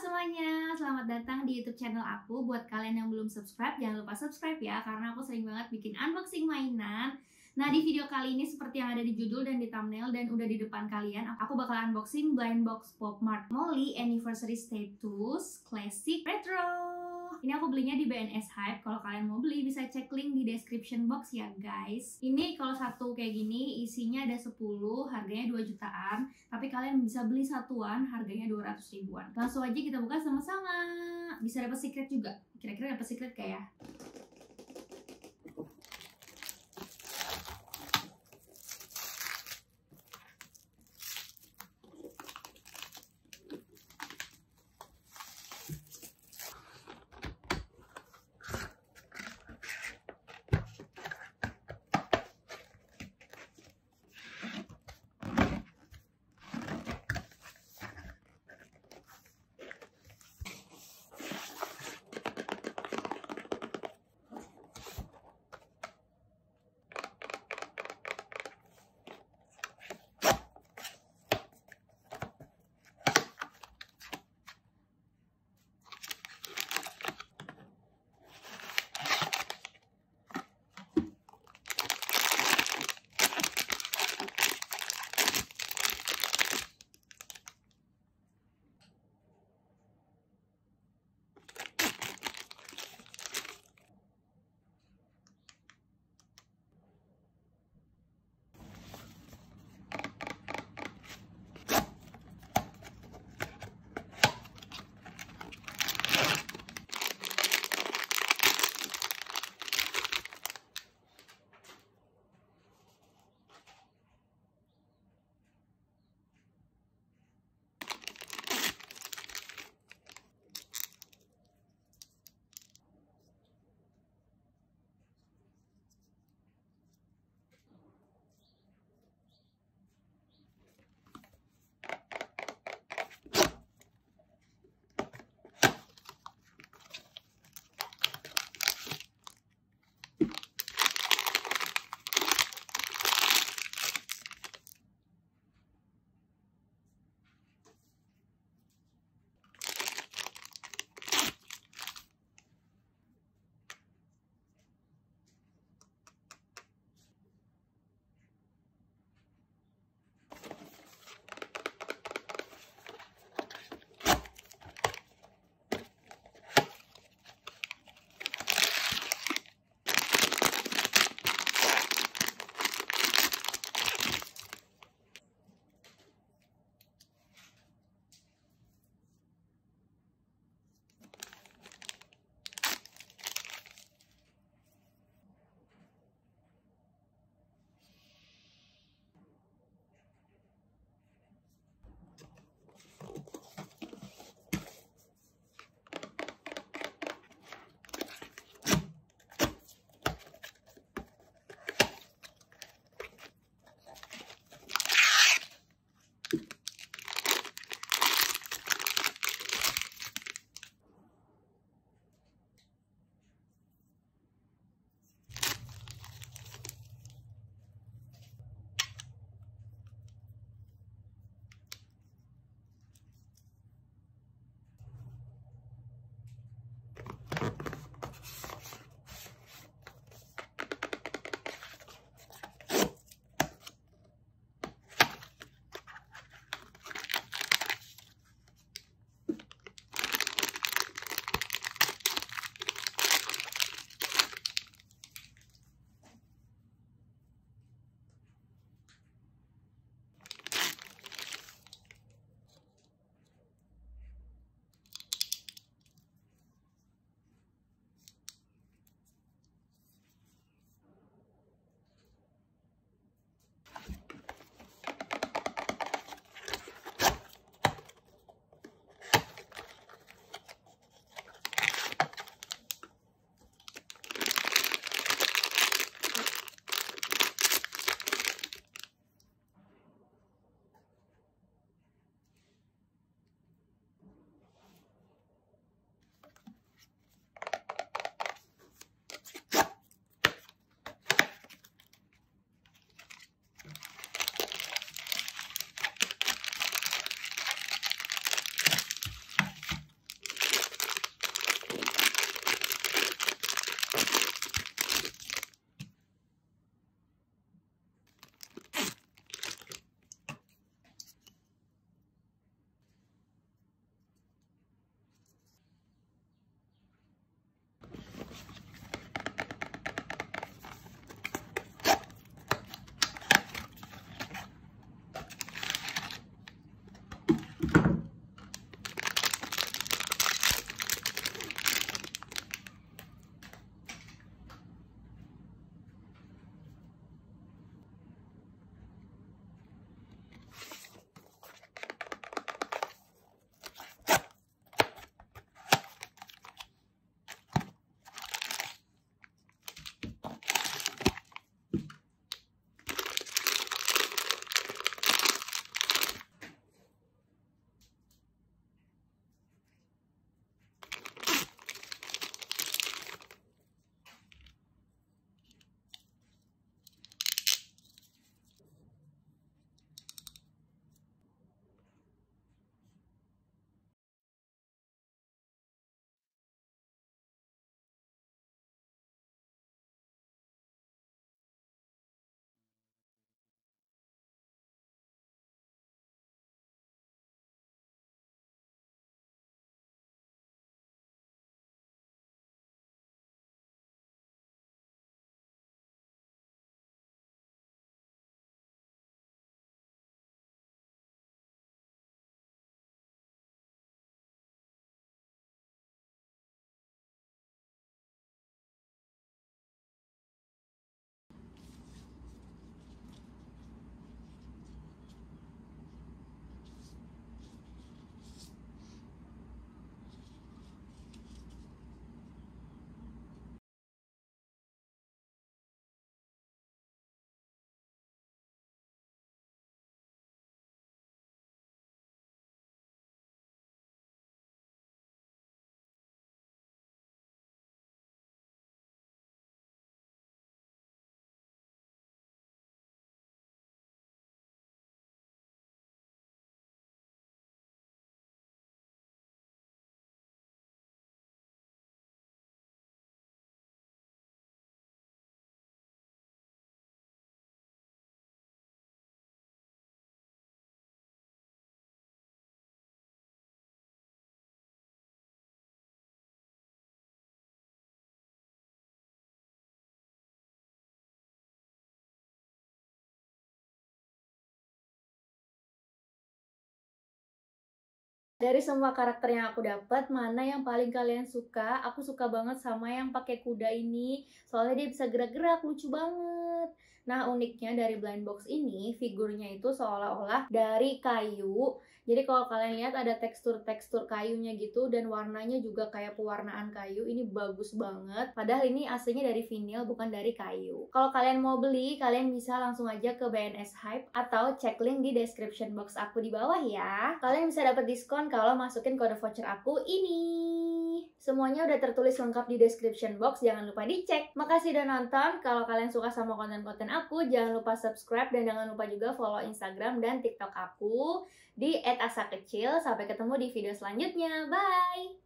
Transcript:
semuanya, selamat datang di YouTube channel aku. Buat kalian yang belum subscribe, jangan lupa subscribe ya, karena aku sering banget bikin unboxing mainan. Nah, di video kali ini seperti yang ada di judul dan di thumbnail dan udah di depan kalian, aku bakal unboxing Blind Box Pop Mart Molly Anniversary Status Classic Retro. Ini aku belinya di BNS Hype. Kalau kalian mau beli bisa cek link di description box ya guys. Ini kalau satu kayak gini isinya ada 10, harganya 2 jutaan. Tapi kalian bisa beli satuan harganya 200 ribuan. Langsung aja kita buka sama-sama. Bisa dapat secret juga. Kira-kira dapat secret kayak ya? Dari semua karakter yang aku dapat, mana yang paling kalian suka? Aku suka banget sama yang pakai kuda ini, soalnya dia bisa gerak-gerak, lucu banget. Nah, uniknya dari blind box ini, figurnya itu seolah-olah dari kayu jadi kalau kalian lihat ada tekstur-tekstur kayunya gitu dan warnanya juga kayak pewarnaan kayu. Ini bagus banget. Padahal ini aslinya dari vinil bukan dari kayu. Kalau kalian mau beli, kalian bisa langsung aja ke BNS Hype atau cek link di description box aku di bawah ya. Kalian bisa dapat diskon kalau masukin kode voucher aku ini. Semuanya udah tertulis lengkap di description box, jangan lupa dicek. Makasih udah nonton, kalau kalian suka sama konten-konten aku, jangan lupa subscribe dan jangan lupa juga follow Instagram dan TikTok aku di @asakecil. Sampai ketemu di video selanjutnya, bye!